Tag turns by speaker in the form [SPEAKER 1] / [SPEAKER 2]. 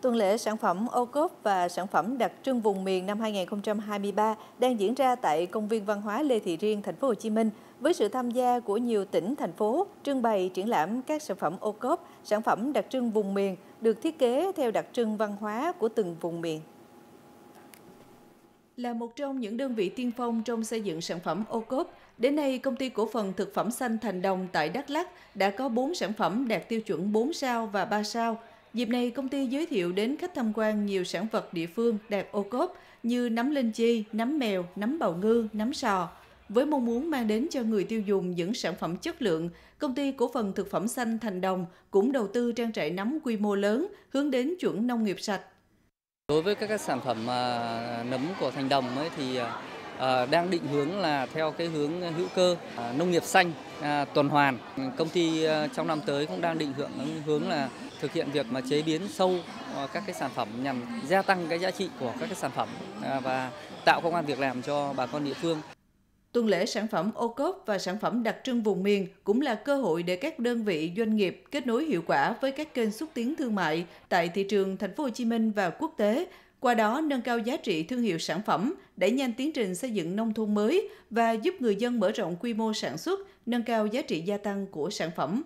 [SPEAKER 1] Tuần lễ sản phẩm ô cốp và sản phẩm đặc trưng vùng miền năm 2023 đang diễn ra tại Công viên Văn hóa Lê Thị Riêng, thành phố Hồ Chí Minh với sự tham gia của nhiều tỉnh, thành phố trưng bày triển lãm các sản phẩm ô cốp, sản phẩm đặc trưng vùng miền được thiết kế theo đặc trưng văn hóa của từng vùng miền. Là một trong những đơn vị tiên phong trong xây dựng sản phẩm ô cốp, đến nay công ty cổ phần thực phẩm xanh Thành Đồng tại Đắk Lắk đã có 4 sản phẩm đạt tiêu chuẩn 4 sao và 3 sao – Dịp này, công ty giới thiệu đến khách tham quan nhiều sản vật địa phương đẹp ô cốp như nấm linh chi, nấm mèo, nấm bào ngư, nấm sò. Với mong muốn mang đến cho người tiêu dùng những sản phẩm chất lượng, công ty cổ phần thực phẩm xanh Thành Đồng cũng đầu tư trang trại nấm quy mô lớn hướng đến chuẩn nông nghiệp sạch.
[SPEAKER 2] Đối với các, các sản phẩm à, nấm của Thành Đồng ấy thì à, à, đang định hướng là theo cái hướng hữu cơ, nông nghiệp xanh À, tuần hoàn. Công ty à, trong năm tới cũng đang định hướng hướng là thực hiện việc mà chế biến sâu à, các cái sản phẩm nhằm gia tăng cái giá trị của các cái sản phẩm và tạo công an việc làm cho bà con địa phương.
[SPEAKER 1] Tuần lễ sản phẩm ô cốp và sản phẩm đặc trưng vùng miền cũng là cơ hội để các đơn vị doanh nghiệp kết nối hiệu quả với các kênh xúc tiến thương mại tại thị trường thành phố Hồ Chí Minh và quốc tế qua đó nâng cao giá trị thương hiệu sản phẩm, đẩy nhanh tiến trình xây dựng nông thôn mới và giúp người dân mở rộng quy mô sản xuất, nâng cao giá trị gia tăng của sản phẩm.